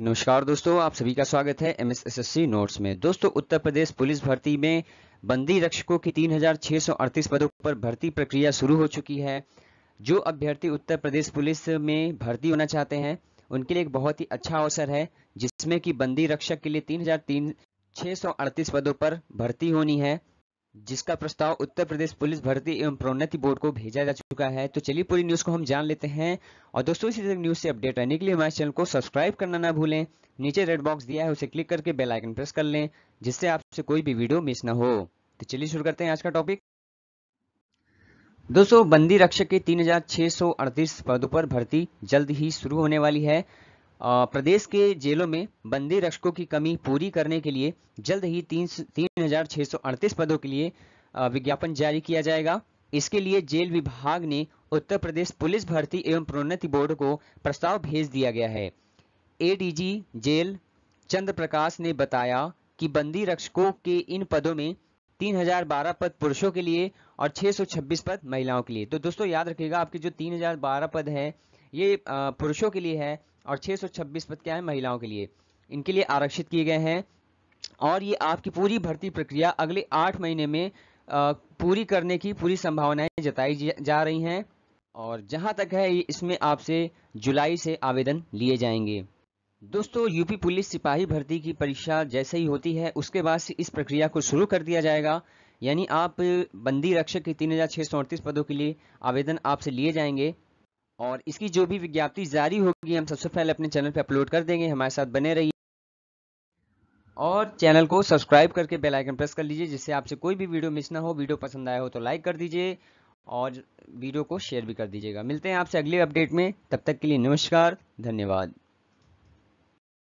नमस्कार दोस्तों आप सभी का स्वागत है एम एस नोट्स में दोस्तों उत्तर प्रदेश पुलिस भर्ती में बंदी रक्षकों की 3,638 पदों पर भर्ती प्रक्रिया शुरू हो चुकी है जो अभ्यर्थी उत्तर प्रदेश पुलिस में भर्ती होना चाहते हैं उनके लिए एक बहुत ही अच्छा अवसर है जिसमें कि बंदी रक्षक के लिए तीन पदों पर भर्ती होनी है जिसका प्रस्ताव उत्तर प्रदेश पुलिस भर्ती एवं प्रोन्नति बोर्ड को भेजा जा चुका है तो चलिए पूरी न्यूज को हम जान लेते हैं और दोस्तों इसी तरह न्यूज से अपडेट रहने के लिए हमारे चैनल को सब्सक्राइब करना ना भूलें नीचे रेड बॉक्स दिया है उसे क्लिक करके बेल आइकन प्रेस कर लें जिससे आपसे कोई भी वीडियो मिस ना हो तो चलिए शुरू करते हैं आज का टॉपिक दोस्तों बंदी रक्षक के तीन पदों पर भर्ती जल्द ही शुरू होने वाली है प्रदेश के जेलों में बंदी रक्षकों की कमी पूरी करने के लिए जल्द ही तीन हजार छह सौ अड़तीस पदों के लिए विज्ञापन जारी किया जाएगा इसके लिए जेल विभाग ने उत्तर प्रदेश पुलिस भर्ती एवं प्रोन्नति बोर्ड को प्रस्ताव भेज दिया गया है एडीजी जेल चंद्र प्रकाश ने बताया कि बंदी रक्षकों के इन पदों में 3012 पद पुरुषों के लिए और 626 पद महिलाओं के लिए तो दोस्तों याद रखिएगा आपके जो 3012 पद हैं ये पुरुषों के लिए है और 626 पद क्या है महिलाओं के लिए इनके लिए आरक्षित किए गए हैं और ये आपकी पूरी भर्ती प्रक्रिया अगले आठ महीने में पूरी करने की पूरी संभावनाएं जताई जा रही हैं और जहां तक है इसमें आपसे जुलाई से आवेदन लिए जाएंगे दोस्तों यूपी पुलिस सिपाही भर्ती की परीक्षा जैसे ही होती है उसके बाद से इस प्रक्रिया को शुरू कर दिया जाएगा यानी आप बंदी रक्षक के तीन पदों के लिए आवेदन आपसे लिए जाएंगे और इसकी जो भी विज्ञप्ति जारी होगी हम सबसे पहले अपने चैनल पर अपलोड कर देंगे हमारे साथ बने रहिए और चैनल को सब्सक्राइब करके बेल आइकन प्रेस कर लीजिए जिससे आपसे कोई भी वीडियो मिस ना हो वीडियो पसंद आया हो तो लाइक कर दीजिए और वीडियो को शेयर भी कर दीजिएगा मिलते हैं आपसे अगले अपडेट में तब तक के लिए नमस्कार धन्यवाद